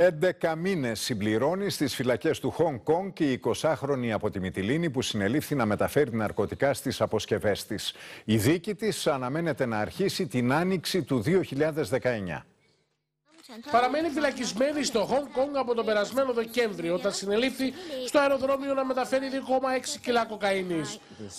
11 μήνες συμπληρώνει στις φυλακές του Χονγκ Κονγκ και η 20χρονη από τη Μιτιλίνη που συνελήφθη να μεταφέρει ναρκωτικά στις αποσκευές της. Η δίκη της αναμένεται να αρχίσει την άνοιξη του 2019 παραμένει φυλακισμένη στο Χονγκ Κόνγκ από τον περασμένο Δεκέμβριο όταν συνελήφθη στο αεροδρόμιο να μεταφέρει 2,6 κιλά κοκαίνης.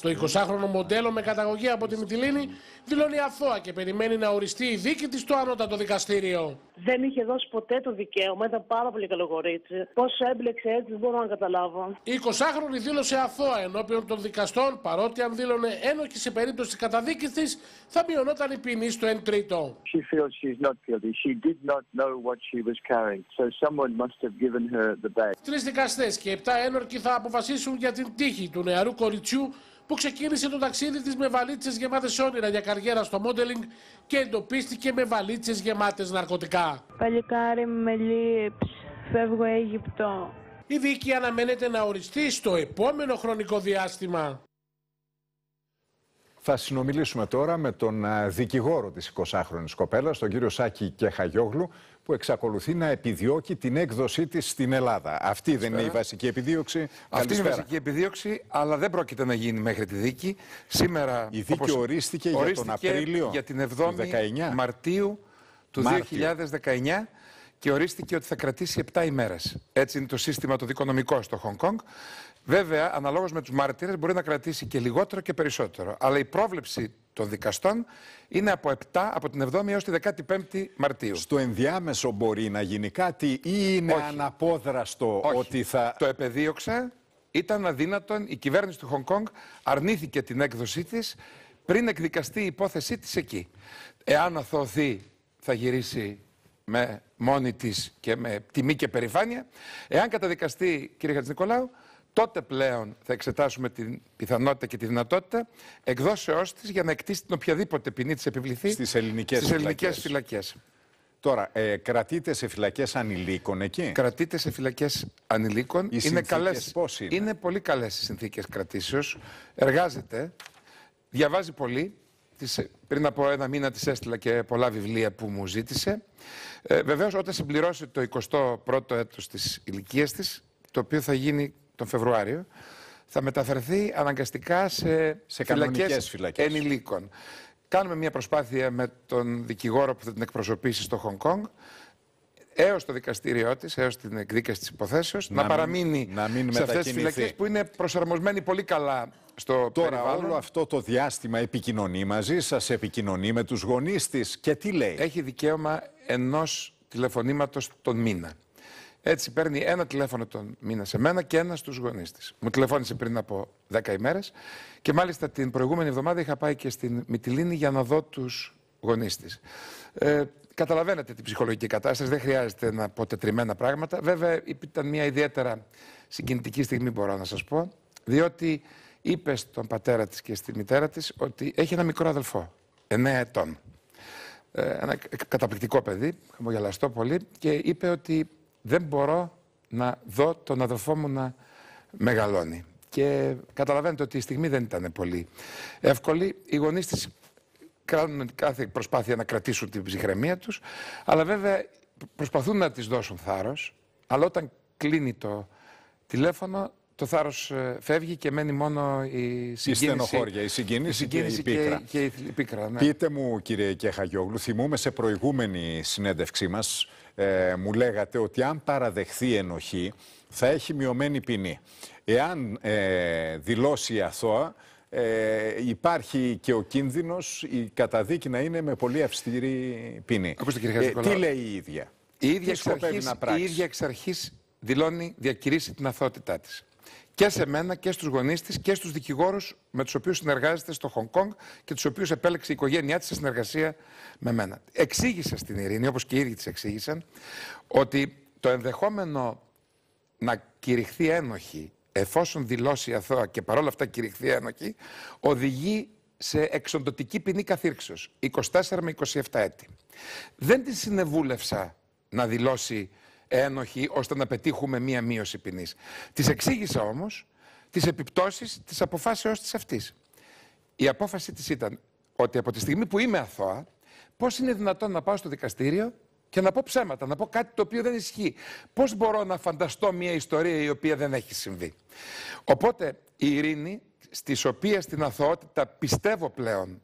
Το 20χρονο μοντέλο με καταγωγή από τη Μιτιλίνη δηλώνει αθώα και περιμένει να οριστεί η δίκη της στο ανώτατο δικαστήριο. Δεν είχε δώσει ποτέ το δικαίωμα, ήταν πάρα πολύ καλό κορίτσι. Πόσο έμπλεξε έτσι δεν μπορώ να καταλάβω. Η 20χρονη δήλωσε αθώα ενώπιον των δικαστών παρότι αν δήλωνε ένοχη σε περίπτωση τη τη, θα μειωνόταν η ποινή στο 1 τρίτο know what Τρεις δικαστές και επτά ένορκοι θα αποφασίσουν για την τύχη του νεαρού κοριτσιού που ξεκίνησε το ταξίδι της με βαλίτσες γεμάτες όνειρα για καριέρα στο μόντελινγκ και εντοπίστηκε με βαλίτσες γεμάτες ναρκωτικά. Παλικάρι με λύπη φεύγω Αίγυπτο. Η δίκη αναμένεται να οριστεί στο επόμενο χρονικό διάστημα. Θα συνομιλήσουμε τώρα με τον δικηγόρο της 20χρονης κοπέλας, τον κύριο Σάκη Κεχαγιόγλου, που εξακολουθεί να επιδιώκει την έκδοσή της στην Ελλάδα. Αυτή δεν είναι η βασική επιδίωξη. Αυτή είναι η βασική επιδίωξη, αλλά δεν πρόκειται να γίνει μέχρι τη δίκη. Σήμερα, η δίκη όπως... ορίστηκε, για τον Απρίλιο, για την 7η Μαρτίου του 2019 και ορίστηκε ότι θα κρατήσει 7 ημέρες. Έτσι είναι το σύστημα το δικονομικό στο Χονγκ Κονγκ. Βέβαια, αναλόγως με τους μάρτυρε, μπορεί να κρατήσει και λιγότερο και περισσότερο. Αλλά η πρόβλεψη των δικαστών είναι από 7, από την 7η έως τη 15η Μαρτίου. Στο ενδιάμεσο μπορεί να γίνει κάτι ή είναι αναπόδραστο ότι θα... Το επεδίωξε, ήταν αδύνατον, η κυβέρνηση του Χονγκ Κονγκ αρνήθηκε την έκδοσή της πριν εκδικαστεί η υπόθεσή της εκεί. Εάν αθωωθεί θα γυρίσει με μόνη της και με τιμή και περηφάνεια. Εάν καταδικαστεί, κύριε Νικολάου τότε πλέον θα εξετάσουμε την πιθανότητα και τη δυνατότητα εκδόσεώς της για να εκτίσει την οποιαδήποτε ποινή της επιβληθεί στις ελληνικές φυλακές. Τώρα, ε, κρατείτε σε φυλακές ανηλίκων εκεί. Κρατείτε σε φυλακές ανηλίκων. είναι καλές. είναι. πολύ καλές οι συνθήκες κρατήσεως. Εργάζεται, διαβάζει πολύ πριν από ένα μήνα της έστειλα και πολλά βιβλία που μου ζήτησε. Ε, βεβαίως όταν συμπληρώσει το 21ο έτος της ηλικίας της, το οποίο θα γίνει τον Φεβρουάριο, θα μεταφερθεί αναγκαστικά σε, σε φυλακές, φυλακές ενηλίκων. Κάνουμε μια προσπάθεια με τον δικηγόρο που θα την εκπροσωπήσει στο Χονγκ Κόνγκ έως το δικαστήριό της, έως την εκδίκαση της υποθέσεως, να, να, παραμείνει να μην σε αυτές τις φυλακές που είναι προσαρμοσμένοι πολύ καλά στο Τώρα, περιβάλλον. όλο αυτό το διάστημα επικοινωνεί μαζί σας, επικοινωνεί με τους γονείς της και τι λέει. Έχει δικαίωμα ενός τηλεφωνήματος τον μήνα. Έτσι παίρνει ένα τηλέφωνο τον μήνα σε μένα και ένα στους γονείς της. Μου τηλεφώνησε πριν από δέκα ημέρες και μάλιστα την προηγούμενη εβδομάδα είχα πάει και στην Μυτιλίνη για να δω τους γονείς της. Ε, καταλαβαίνετε την ψυχολογική κατάσταση, δεν χρειάζεται να πω τετριμένα πράγματα. Βέβαια, ήταν μια ιδιαίτερα συγκινητική στιγμή, μπορώ να σας πω, διότι είπε στον πατέρα της και στη μητέρα της ότι έχει ένα μικρό αδελφό, 9 ετών. Ε, ένα καταπληκτικό παιδί, χαμογελαστό πολύ, και είπε ότι δεν μπορώ να δω τον αδελφό μου να μεγαλώνει. Και καταλαβαίνετε ότι η στιγμή δεν ήταν πολύ εύκολη. Οι γονείς της κάνουν κάθε προσπάθεια να κρατήσουν την ψυχραιμία τους, αλλά βέβαια προσπαθούν να τις δώσουν θάρρος, αλλά όταν κλείνει το τηλέφωνο, το θάρρος ε, φεύγει και μένει μόνο η συγκίνηση. Η στενοχώρια, η συγκίνηση, και, η πίκρα. Και, η ναι. Πείτε μου κύριε Κεχαγιόγλου, θυμούμε σε προηγούμενη συνέντευξή μας, ε, μου λέγατε ότι αν παραδεχθεί ενοχή θα έχει μειωμένη ποινή. Εάν ε, δηλώσει αθώα, ε, υπάρχει και ο κίνδυνος η καταδίκη να είναι με πολύ αυστηρή ποινή. ε, τι λέει η ίδια. Η ίδια, εξ αρχής, η ίδια εξ αρχής δηλώνει, διακηρύσει την αθότητά της. Και σε μένα και στους γονείς της και στους δικηγόρους με τους οποίους συνεργάζεται στο Χονγκ Κονγκ και τους οποίους επέλεξε η οικογένειά της σε συνεργασία με μένα. Εξήγησα στην Ειρήνη, όπως και οι ίδιοι της εξήγησαν, ότι το ενδεχόμενο να κηρυχθεί ένοχη εφόσον δηλώσει αθώα και παρόλα αυτά κηρυχθεί ένοχη, οδηγεί σε εξοντοτική ποινή καθήρξεως, 24 με 27 έτη. Δεν τη συνεβούλευσα να δηλώσει ένοχη ώστε να πετύχουμε μία μείωση ποινής. Της εξήγησα όμως τις επιπτώσεις της αποφάσεως της αυτής. Η απόφαση της ήταν ότι από τη στιγμή που είμαι αθώα, πώς είναι δυνατόν να πάω στο δικαστήριο και να πω ψέματα, να πω κάτι το οποίο δεν ισχύει. Πώς μπορώ να φανταστώ μια ιστορία η οποία δεν έχει συμβεί. Οπότε η ειρήνη, στις οποίες την αθωότητα πιστεύω πλέον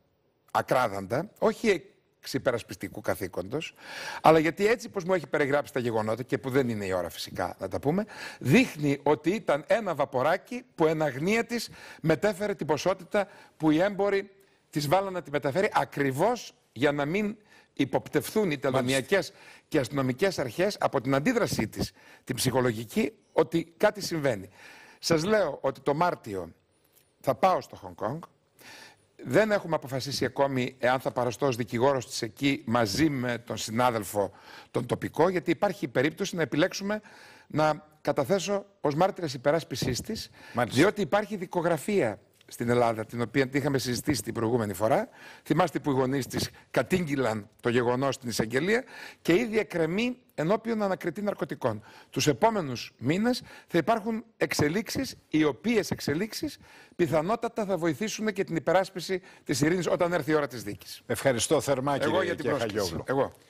ακράδαντα, όχι ξυπερασπιστικού καθήκοντος, αλλά γιατί έτσι πως μου έχει περιγράψει τα γεγονότα και που δεν είναι η ώρα φυσικά να τα πούμε, δείχνει ότι ήταν ένα βαποράκι που εν αγνία της μετέφερε την ποσότητα που οι έμποροι της βάλανε να τη μεταφέρει ακριβώς για να μην υποπτευθούν οι τελωνιακές και αστυνομικές αρχές από την αντίδρασή της, την ψυχολογική, ότι κάτι συμβαίνει. Σας λέω ότι το Μάρτιο θα πάω στο Χονγκ Κόνγκ. Δεν έχουμε αποφασίσει ακόμη εάν θα παραστώ ως δικηγόρος της εκεί μαζί με τον συνάδελφο τον τοπικό, γιατί υπάρχει περίπτωση να επιλέξουμε να καταθέσω ως μάρτυρας υπεράσπισής της, διότι υπάρχει δικογραφία στην Ελλάδα, την οποία την είχαμε συζητήσει την προηγούμενη φορά. Θυμάστε που οι γονείς της κατήγγυλαν το γεγονός στην εισαγγελία και ήδη εκκρεμεί ενώπιον ανακριτή ναρκωτικών. Τους επόμενους μήνες θα υπάρχουν εξελίξεις, οι οποίες εξελίξεις πιθανότατα θα βοηθήσουν και την υπεράσπιση της ειρήνης όταν έρθει η ώρα της δίκης. Ευχαριστώ θερμά, Εγώ για την